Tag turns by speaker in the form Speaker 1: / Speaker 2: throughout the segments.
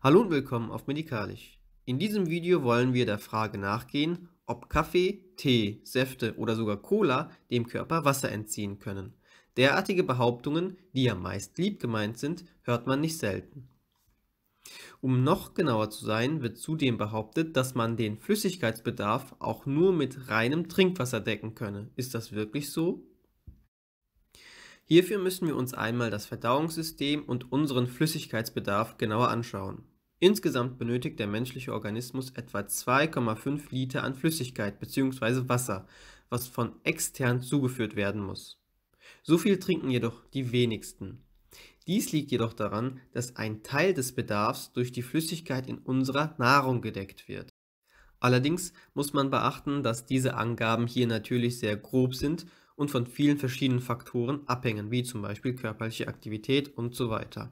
Speaker 1: Hallo und willkommen auf Medikalisch. In diesem Video wollen wir der Frage nachgehen, ob Kaffee, Tee, Säfte oder sogar Cola dem Körper Wasser entziehen können. Derartige Behauptungen, die ja meist lieb gemeint sind, hört man nicht selten. Um noch genauer zu sein, wird zudem behauptet, dass man den Flüssigkeitsbedarf auch nur mit reinem Trinkwasser decken könne. Ist das wirklich so? Hierfür müssen wir uns einmal das Verdauungssystem und unseren Flüssigkeitsbedarf genauer anschauen. Insgesamt benötigt der menschliche Organismus etwa 2,5 Liter an Flüssigkeit bzw. Wasser, was von extern zugeführt werden muss. So viel trinken jedoch die wenigsten. Dies liegt jedoch daran, dass ein Teil des Bedarfs durch die Flüssigkeit in unserer Nahrung gedeckt wird. Allerdings muss man beachten, dass diese Angaben hier natürlich sehr grob sind und von vielen verschiedenen Faktoren abhängen, wie zum Beispiel körperliche Aktivität und so weiter.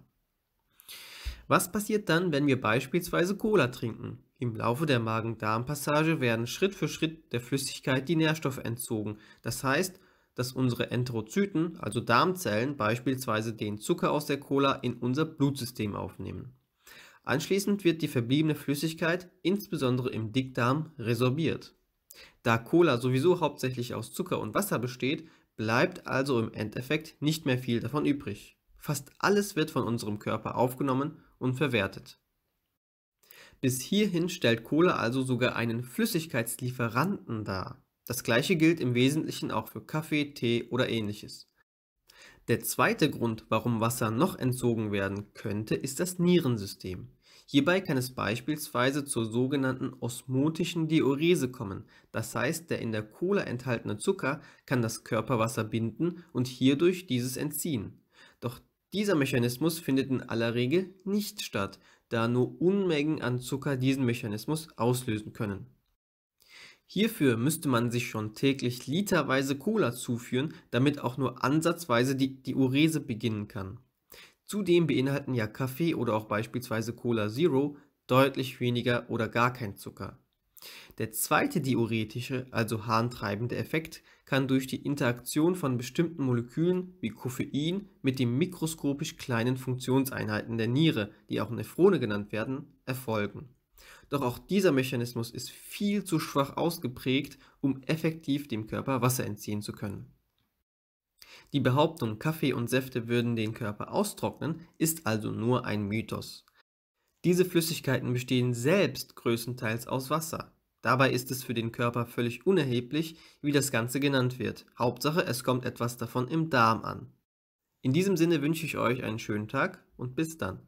Speaker 1: Was passiert dann, wenn wir beispielsweise Cola trinken? Im Laufe der Magen-Darm-Passage werden Schritt für Schritt der Flüssigkeit die Nährstoffe entzogen. Das heißt, dass unsere Enterozyten, also Darmzellen, beispielsweise den Zucker aus der Cola in unser Blutsystem aufnehmen. Anschließend wird die verbliebene Flüssigkeit, insbesondere im Dickdarm, resorbiert. Da Cola sowieso hauptsächlich aus Zucker und Wasser besteht, bleibt also im Endeffekt nicht mehr viel davon übrig. Fast alles wird von unserem Körper aufgenommen und verwertet. Bis hierhin stellt Cola also sogar einen Flüssigkeitslieferanten dar. Das gleiche gilt im Wesentlichen auch für Kaffee, Tee oder ähnliches. Der zweite Grund, warum Wasser noch entzogen werden könnte, ist das Nierensystem. Hierbei kann es beispielsweise zur sogenannten osmotischen Diurese kommen, das heißt der in der Cola enthaltene Zucker kann das Körperwasser binden und hierdurch dieses entziehen. Doch dieser Mechanismus findet in aller Regel nicht statt, da nur Unmengen an Zucker diesen Mechanismus auslösen können. Hierfür müsste man sich schon täglich literweise Cola zuführen, damit auch nur ansatzweise die Diurese beginnen kann. Zudem beinhalten ja Kaffee oder auch beispielsweise Cola Zero deutlich weniger oder gar kein Zucker. Der zweite diuretische, also harntreibende Effekt kann durch die Interaktion von bestimmten Molekülen wie Koffein mit den mikroskopisch kleinen Funktionseinheiten der Niere, die auch Nephrone genannt werden, erfolgen. Doch auch dieser Mechanismus ist viel zu schwach ausgeprägt, um effektiv dem Körper Wasser entziehen zu können. Die Behauptung, Kaffee und Säfte würden den Körper austrocknen, ist also nur ein Mythos. Diese Flüssigkeiten bestehen selbst größtenteils aus Wasser. Dabei ist es für den Körper völlig unerheblich, wie das Ganze genannt wird. Hauptsache, es kommt etwas davon im Darm an. In diesem Sinne wünsche ich euch einen schönen Tag und bis dann.